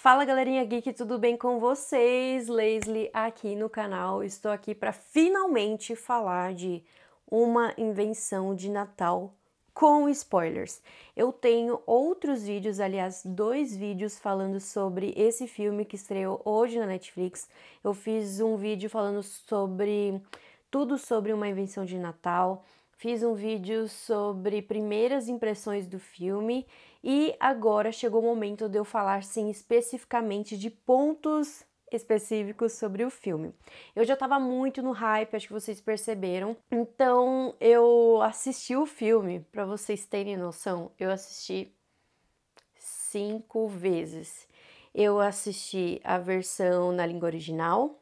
Fala galerinha geek, tudo bem com vocês? Leslie aqui no canal. Estou aqui para finalmente falar de uma invenção de Natal com spoilers. Eu tenho outros vídeos, aliás, dois vídeos falando sobre esse filme que estreou hoje na Netflix. Eu fiz um vídeo falando sobre tudo sobre uma invenção de Natal fiz um vídeo sobre primeiras impressões do filme e agora chegou o momento de eu falar sim especificamente de pontos específicos sobre o filme. Eu já estava muito no hype, acho que vocês perceberam. Então eu assisti o filme, para vocês terem noção, eu assisti cinco vezes. Eu assisti a versão na língua original,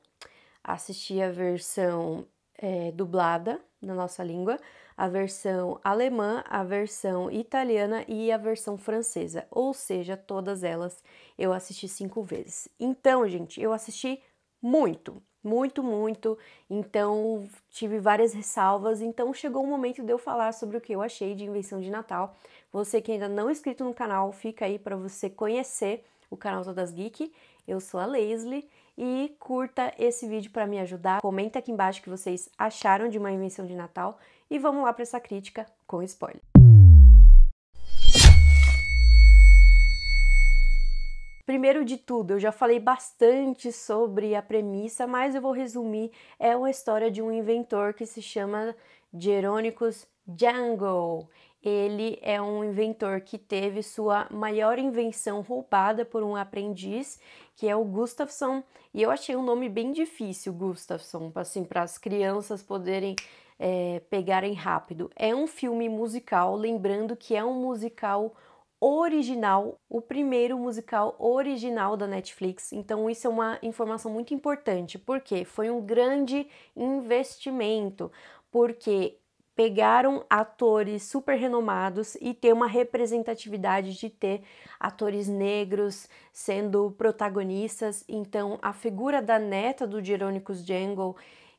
assisti a versão é, dublada na nossa língua, a versão alemã, a versão italiana e a versão francesa. Ou seja, todas elas eu assisti cinco vezes. Então, gente, eu assisti muito, muito, muito. Então, tive várias ressalvas. Então, chegou o momento de eu falar sobre o que eu achei de Invenção de Natal. Você que ainda não é inscrito no canal, fica aí para você conhecer o canal Todas Geek. Eu sou a Leslie e curta esse vídeo para me ajudar. Comenta aqui embaixo o que vocês acharam de uma invenção de Natal e vamos lá para essa crítica com spoiler. Primeiro de tudo, eu já falei bastante sobre a premissa, mas eu vou resumir. É uma história de um inventor que se chama Geronicus Django. Ele é um inventor que teve sua maior invenção roubada por um aprendiz, que é o Gustafsson. E eu achei um nome bem difícil, Gustafsson, assim, para as crianças poderem é, pegarem rápido. É um filme musical, lembrando que é um musical original, o primeiro musical original da Netflix. Então isso é uma informação muito importante, porque foi um grande investimento, porque pegaram atores super renomados e ter uma representatividade de ter atores negros sendo protagonistas. Então, a figura da neta do Jerônicos Jangle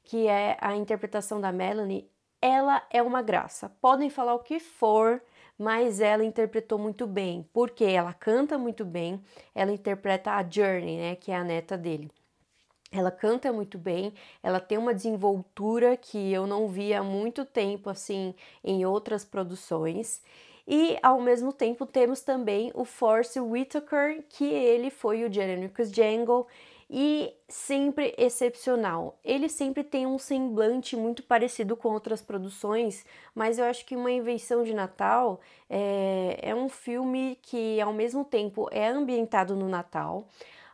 que é a interpretação da Melanie, ela é uma graça. Podem falar o que for, mas ela interpretou muito bem, porque ela canta muito bem, ela interpreta a Journey, né, que é a neta dele. Ela canta muito bem, ela tem uma desenvoltura que eu não via há muito tempo assim em outras produções. E ao mesmo tempo temos também o Force Whitaker, que ele foi o Jeremy Jangle e sempre excepcional. Ele sempre tem um semblante muito parecido com outras produções, mas eu acho que Uma Invenção de Natal é, é um filme que, ao mesmo tempo, é ambientado no Natal,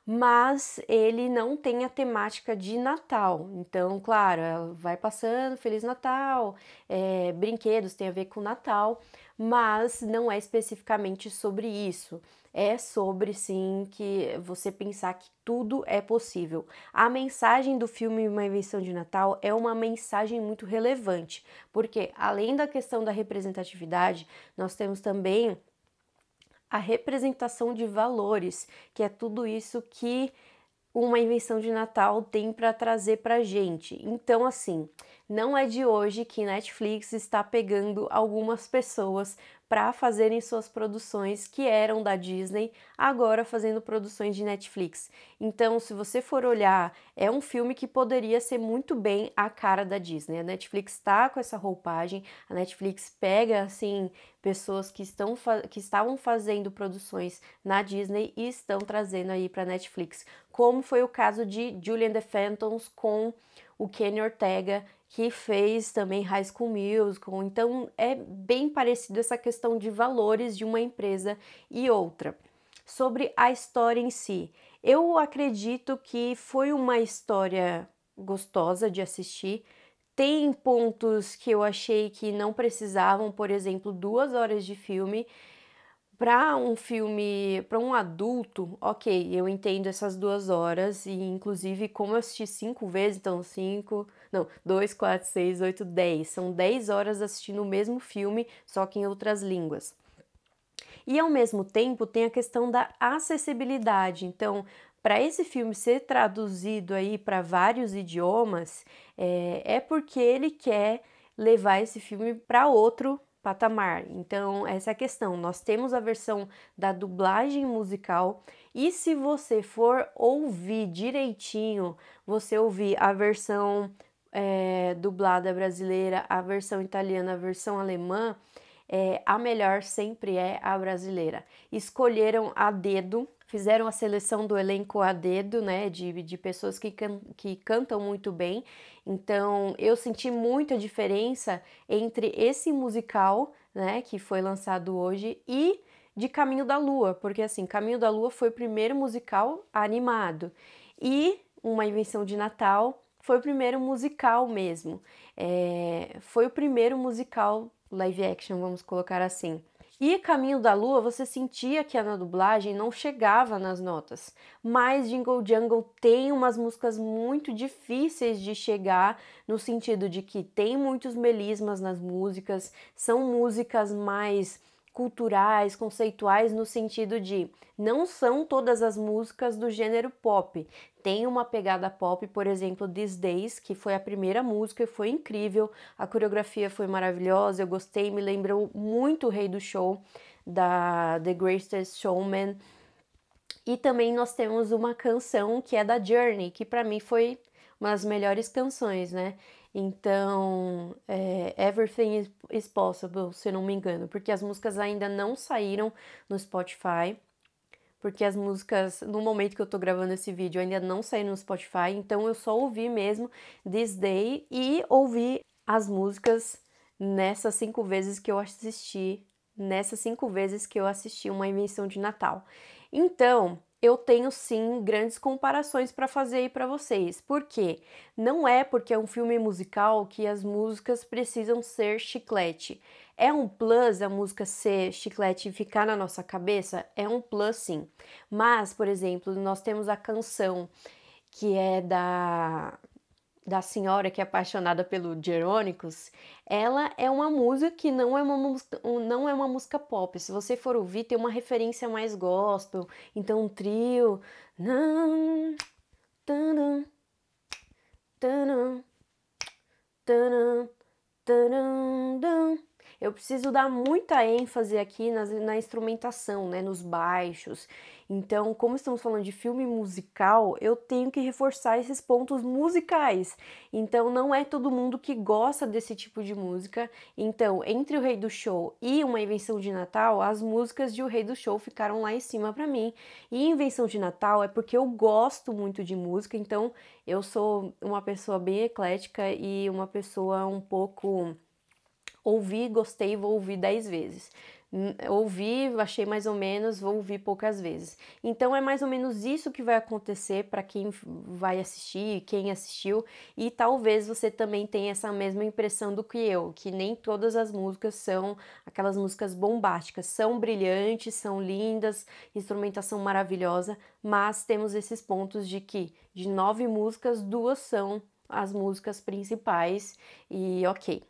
mas ele não tem a temática de Natal. Então, claro, vai passando, Feliz Natal, é, brinquedos tem a ver com Natal, mas não é especificamente sobre isso. É sobre sim que você pensar que tudo é possível. A mensagem do filme Uma Invenção de Natal é uma mensagem muito relevante, porque além da questão da representatividade, nós temos também a representação de valores, que é tudo isso que uma invenção de Natal tem para trazer para gente. Então, assim, não é de hoje que Netflix está pegando algumas pessoas para fazerem suas produções que eram da Disney, agora fazendo produções de Netflix. Então, se você for olhar, é um filme que poderia ser muito bem a cara da Disney. A Netflix está com essa roupagem, a Netflix pega assim pessoas que estão que estavam fazendo produções na Disney e estão trazendo aí para Netflix, como foi o caso de Julian the Phantoms com o Kenny Ortega que fez também High School Musical. Então é bem parecido essa questão de valores de uma empresa e outra. Sobre a história em si, eu acredito que foi uma história gostosa de assistir. Tem pontos que eu achei que não precisavam, por exemplo, duas horas de filme para um filme, para um adulto, ok, eu entendo essas duas horas e inclusive como eu assisti cinco vezes, então cinco, não, dois, quatro, seis, oito, dez, são dez horas assistindo o mesmo filme, só que em outras línguas. E ao mesmo tempo tem a questão da acessibilidade, então para esse filme ser traduzido aí para vários idiomas é, é porque ele quer levar esse filme para outro patamar. Então, essa é a questão. Nós temos a versão da dublagem musical e se você for ouvir direitinho, você ouvir a versão é, dublada brasileira, a versão italiana, a versão alemã, é, a melhor sempre é a brasileira. Escolheram a dedo fizeram a seleção do elenco a dedo, né, de, de pessoas que, can, que cantam muito bem. Então, eu senti muita diferença entre esse musical, né, que foi lançado hoje e de Caminho da Lua, porque assim, Caminho da Lua foi o primeiro musical animado e Uma Invenção de Natal foi o primeiro musical mesmo. É, foi o primeiro musical live action, vamos colocar assim. E Caminho da Lua, você sentia que na dublagem não chegava nas notas, mas Jingle Jungle tem umas músicas muito difíceis de chegar, no sentido de que tem muitos melismas nas músicas, são músicas mais culturais, conceituais, no sentido de não são todas as músicas do gênero pop. Tem uma pegada pop, por exemplo, These Days, que foi a primeira música e foi incrível. A coreografia foi maravilhosa, eu gostei, me lembrou muito o Rei do Show, da The Greatest Showman. E também nós temos uma canção que é da Journey, que para mim foi uma das melhores canções, né? Então, é, Everything is Possible, se não me engano, porque as músicas ainda não saíram no Spotify, porque as músicas, no momento que eu tô gravando esse vídeo, ainda não saíram no Spotify, então eu só ouvi mesmo This Day e ouvi as músicas nessas cinco vezes que eu assisti, nessas cinco vezes que eu assisti uma invenção de Natal. Então, eu tenho sim grandes comparações para fazer aí para vocês. Por quê? Não é porque é um filme musical que as músicas precisam ser chiclete. É um plus a música ser chiclete e ficar na nossa cabeça? É um plus sim. Mas, por exemplo, nós temos a canção que é da da senhora que é apaixonada pelo Jerônicos, ela é uma música que não é uma música, não é uma música pop. Se você for ouvir, tem uma referência mais gospel, então um trio eu preciso dar muita ênfase aqui na, na instrumentação, né, nos baixos. Então, como estamos falando de filme musical, eu tenho que reforçar esses pontos musicais. Então, não é todo mundo que gosta desse tipo de música. Então, entre o Rei do Show e uma invenção de Natal, as músicas de O Rei do Show ficaram lá em cima para mim. E invenção de Natal é porque eu gosto muito de música, então eu sou uma pessoa bem eclética e uma pessoa um pouco Ouvi, gostei, vou ouvir dez vezes. Ouvi, achei mais ou menos, vou ouvir poucas vezes. Então é mais ou menos isso que vai acontecer para quem vai assistir, quem assistiu, e talvez você também tenha essa mesma impressão do que eu, que nem todas as músicas são aquelas músicas bombásticas, são brilhantes, são lindas, instrumentação maravilhosa, mas temos esses pontos de que de nove músicas, duas são as músicas principais e ok.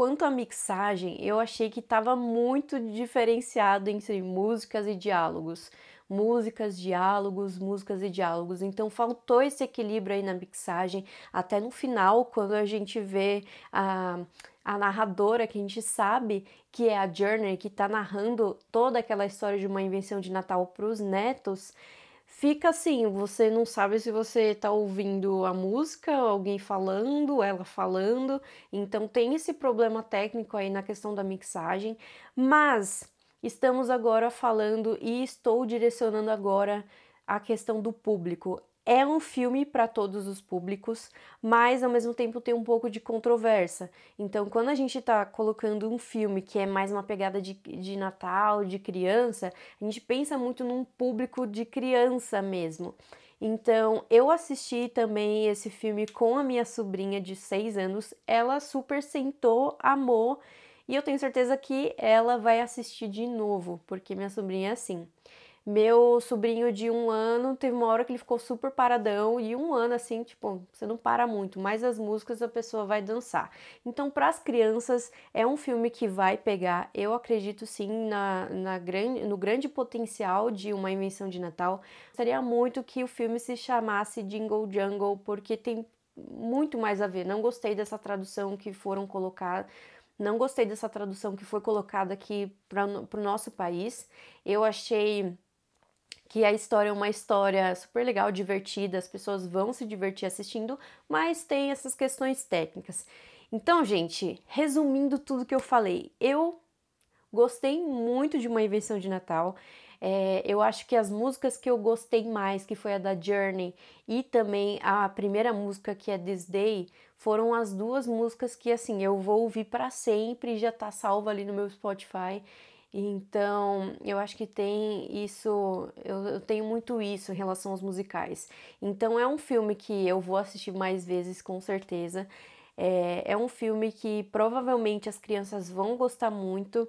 Quanto à mixagem, eu achei que estava muito diferenciado entre músicas e diálogos. Músicas, diálogos, músicas e diálogos. Então faltou esse equilíbrio aí na mixagem. Até no final, quando a gente vê a, a narradora que a gente sabe que é a Journey, que está narrando toda aquela história de uma invenção de Natal para os netos, fica assim, você não sabe se você tá ouvindo a música, alguém falando, ela falando. Então tem esse problema técnico aí na questão da mixagem, mas estamos agora falando e estou direcionando agora a questão do público. É um filme para todos os públicos, mas ao mesmo tempo tem um pouco de controvérsia. Então, quando a gente está colocando um filme que é mais uma pegada de, de Natal, de criança, a gente pensa muito num público de criança mesmo. Então, eu assisti também esse filme com a minha sobrinha de 6 anos. Ela super sentou, amou, e eu tenho certeza que ela vai assistir de novo, porque minha sobrinha é assim. Meu sobrinho de um ano teve uma hora que ele ficou super paradão e um ano assim, tipo, você não para muito, mas as músicas a pessoa vai dançar. Então, para as crianças, é um filme que vai pegar. Eu acredito sim na, na grande, no grande potencial de uma invenção de Natal. seria muito que o filme se chamasse Jingle Jungle, porque tem muito mais a ver. Não gostei dessa tradução que foram colocar, não gostei dessa tradução que foi colocada aqui para o nosso país. Eu achei que a história é uma história super legal, divertida, as pessoas vão se divertir assistindo, mas tem essas questões técnicas. Então, gente, resumindo tudo que eu falei, eu gostei muito de uma invenção de Natal. É, eu acho que as músicas que eu gostei mais, que foi a da Journey e também a primeira música que é This Day, foram as duas músicas que assim eu vou ouvir para sempre, já tá salva ali no meu Spotify então, eu acho que tem isso, eu, eu, tenho muito isso em relação aos musicais. Então, é um filme que eu vou assistir mais vezes, com certeza. É, é um filme que provavelmente as crianças vão gostar muito.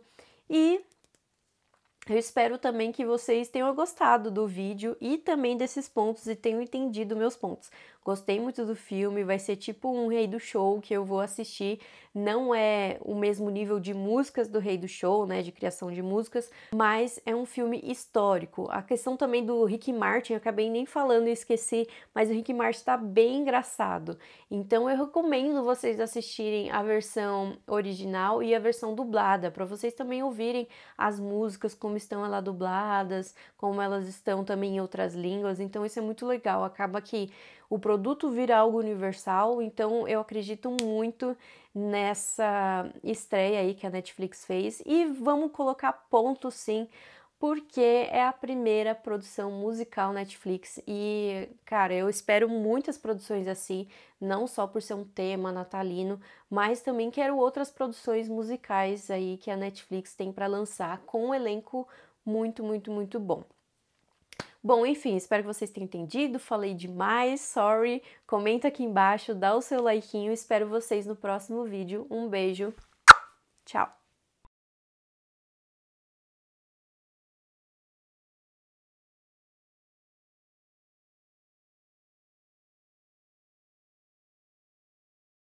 E eu espero também que vocês tenham gostado do vídeo e também desses pontos e tenham entendido meus pontos gostei muito do filme, vai ser tipo um Rei do Show que eu vou assistir. Não é o mesmo nível de músicas do Rei do Show, né, de criação de músicas, mas é um filme histórico. A questão também do Rick Martin, eu acabei nem falando e esqueci, mas o Rick Martin tá bem engraçado. Então eu recomendo vocês assistirem a versão original e a versão dublada, para vocês também ouvirem as músicas como estão elas dubladas, como elas estão também em outras línguas. Então isso é muito legal, acaba que o produto vira algo universal, então eu acredito muito nessa estreia aí que a Netflix fez e vamos colocar ponto sim, porque é a primeira produção musical Netflix e, cara, eu espero muitas produções assim, não só por ser um tema natalino, mas também quero outras produções musicais aí que a Netflix tem para lançar com um elenco muito, muito, muito bom. Bom, enfim, espero que vocês tenham entendido, falei demais, sorry. Comenta aqui embaixo, dá o seu like, espero vocês no próximo vídeo. Um beijo, tchau!